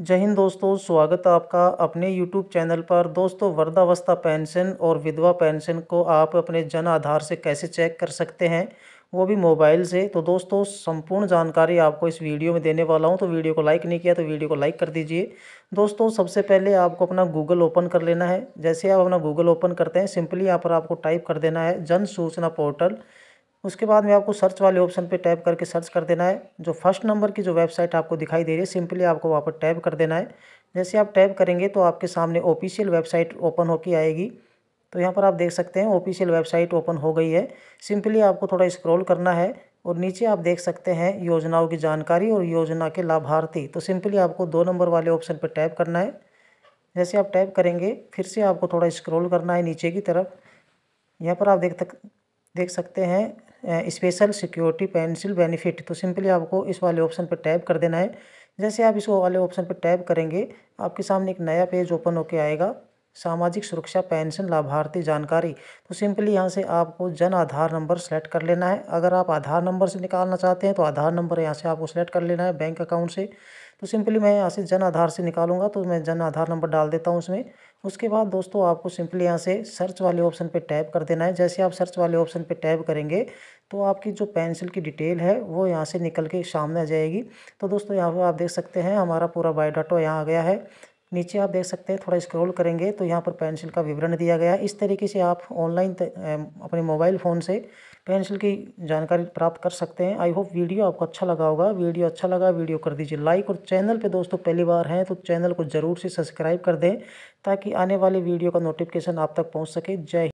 जय हिंद दोस्तों स्वागत है आपका अपने YouTube चैनल पर दोस्तों वृद्धावस्था पेंशन और विधवा पेंशन को आप अपने जन आधार से कैसे चेक कर सकते हैं वो भी मोबाइल से तो दोस्तों संपूर्ण जानकारी आपको इस वीडियो में देने वाला हूं तो वीडियो को लाइक नहीं किया तो वीडियो को लाइक कर दीजिए दोस्तों सबसे पहले आपको अपना गूगल ओपन कर लेना है जैसे आप अपना गूगल ओपन करते हैं सिंपली यहाँ पर आपको टाइप कर देना है जन सूचना पोर्टल उसके बाद में आपको सर्च वाले ऑप्शन पे टैप करके सर्च कर देना है जो फर्स्ट नंबर की जो वेबसाइट आपको दिखाई दे रही है सिंपली आपको वहाँ पर टैप कर देना है जैसे आप टैप करेंगे तो आपके सामने ऑफिशियल वेबसाइट ओपन होकर आएगी तो यहाँ पर आप देख सकते हैं ऑफिशियल वेबसाइट ओपन हो गई है सिंपली आपको थोड़ा स्क्रॉल करना है और नीचे आप देख सकते हैं योजनाओं की जानकारी और योजना के लाभार्थी तो सिंपली आपको दो नंबर वाले ऑप्शन पर टैप करना है जैसे आप टैप करेंगे फिर से आपको थोड़ा स्क्रॉल करना है नीचे की तरफ यहाँ पर आप देख तक देख सकते हैं स्पेशल सिक्योरिटी पेंसिल बेनिफिट तो सिंपली आपको इस वाले ऑप्शन पर टैप कर देना है जैसे आप इस वाले ऑप्शन पर टैप करेंगे आपके सामने एक नया पेज ओपन होकर आएगा सामाजिक सुरक्षा पेंशन लाभार्थी जानकारी तो सिंपली यहाँ से आपको जन आधार नंबर सेलेक्ट कर लेना है अगर आप आधार नंबर से निकालना चाहते हैं तो आधार नंबर यहाँ से आपको सेलेक्ट कर लेना है बैंक अकाउंट से तो सिंपली मैं यहाँ से जन आधार से निकालूंगा तो मैं जन आधार नंबर डाल देता हूँ उसमें उसके बाद दोस्तों आपको सिंपली यहाँ से सर्च वाले ऑप्शन पर टैप कर देना है जैसे आप सर्च वाले ऑप्शन पर टैप करेंगे तो आपकी जो पेंसिल की डिटेल है वो यहाँ से निकल के सामने आ जाएगी तो दोस्तों यहाँ पर आप देख सकते हैं हमारा पूरा बायोडाटा यहाँ आ गया है नीचे आप देख सकते हैं थोड़ा स्क्रॉल करेंगे तो यहाँ पर पेंसिल का विवरण दिया गया है इस तरीके से आप ऑनलाइन अपने मोबाइल फ़ोन से पेंसिल की जानकारी प्राप्त कर सकते हैं आई होप वीडियो आपको अच्छा लगा होगा वीडियो अच्छा लगा वीडियो कर दीजिए लाइक और चैनल पे दोस्तों पहली बार हैं तो चैनल को ज़रूर से सब्सक्राइब कर दें ताकि आने वाले वीडियो का नोटिफिकेशन आप तक पहुँच सके जय